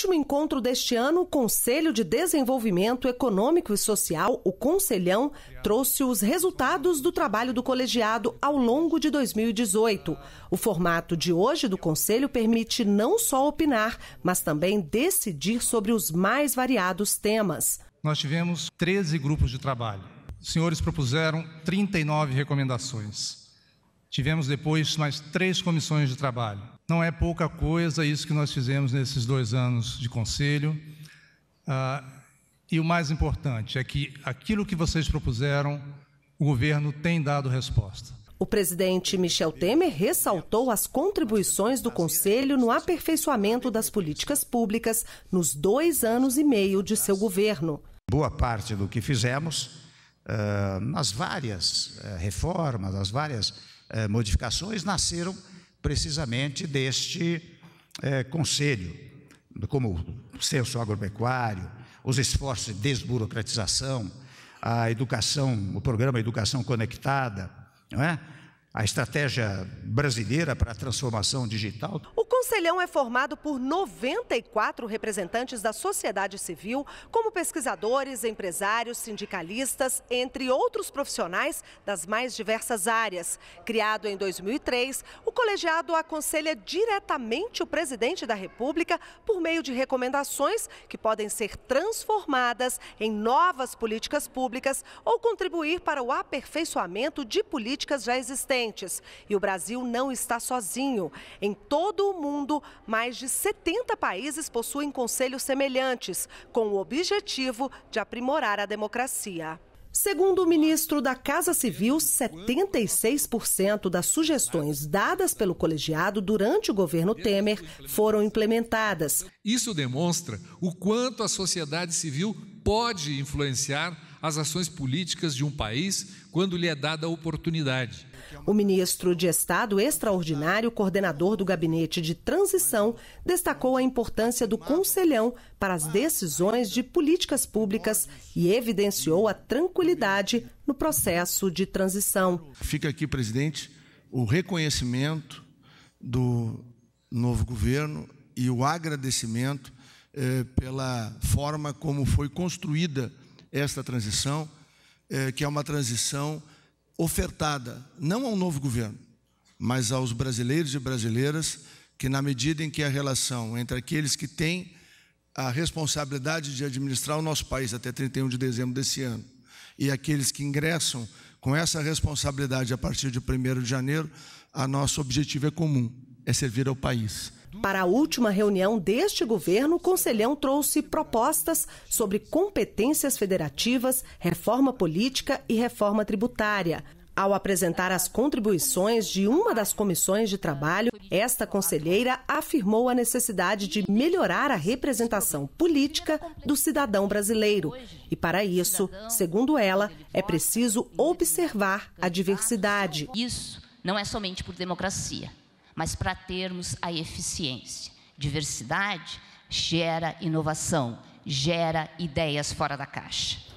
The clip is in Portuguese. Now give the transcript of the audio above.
último encontro deste ano, o Conselho de Desenvolvimento Econômico e Social, o Conselhão, trouxe os resultados do trabalho do colegiado ao longo de 2018. O formato de hoje do Conselho permite não só opinar, mas também decidir sobre os mais variados temas. Nós tivemos 13 grupos de trabalho. Os senhores propuseram 39 recomendações. Tivemos depois mais três comissões de trabalho. Não é pouca coisa isso que nós fizemos nesses dois anos de conselho. Ah, e o mais importante é que aquilo que vocês propuseram, o governo tem dado resposta. O presidente Michel Temer ressaltou as contribuições do Conselho no aperfeiçoamento das políticas públicas nos dois anos e meio de seu governo. Boa parte do que fizemos, ah, nas várias eh, reformas, as várias eh, modificações, nasceram precisamente deste é, conselho, como o censo agropecuário, os esforços de desburocratização, a educação, o programa Educação Conectada, não é? a estratégia brasileira para a transformação digital. O Conselhão é formado por 94 representantes da sociedade civil, como pesquisadores, empresários, sindicalistas, entre outros profissionais das mais diversas áreas. Criado em 2003, o colegiado aconselha diretamente o presidente da República por meio de recomendações que podem ser transformadas em novas políticas públicas ou contribuir para o aperfeiçoamento de políticas já existentes. E o Brasil não está sozinho. Em todo o mundo, mais de 70 países possuem conselhos semelhantes, com o objetivo de aprimorar a democracia. Segundo o ministro da Casa Civil, 76% das sugestões dadas pelo colegiado durante o governo Temer foram implementadas. Isso demonstra o quanto a sociedade civil pode influenciar as ações políticas de um país quando lhe é dada a oportunidade. O ministro de Estado extraordinário, coordenador do gabinete de transição, destacou a importância do conselhão para as decisões de políticas públicas e evidenciou a tranquilidade no processo de transição. Fica aqui, presidente, o reconhecimento do novo governo e o agradecimento eh, pela forma como foi construída esta transição, é, que é uma transição ofertada não ao novo governo, mas aos brasileiros e brasileiras, que na medida em que a relação entre aqueles que têm a responsabilidade de administrar o nosso país até 31 de dezembro desse ano e aqueles que ingressam com essa responsabilidade a partir de 1 de janeiro, a nosso objetivo é comum, é servir ao país para a última reunião deste governo, o Conselhão trouxe propostas sobre competências federativas, reforma política e reforma tributária. Ao apresentar as contribuições de uma das comissões de trabalho, esta conselheira afirmou a necessidade de melhorar a representação política do cidadão brasileiro. E para isso, segundo ela, é preciso observar a diversidade. Isso não é somente por democracia mas para termos a eficiência. Diversidade gera inovação, gera ideias fora da caixa.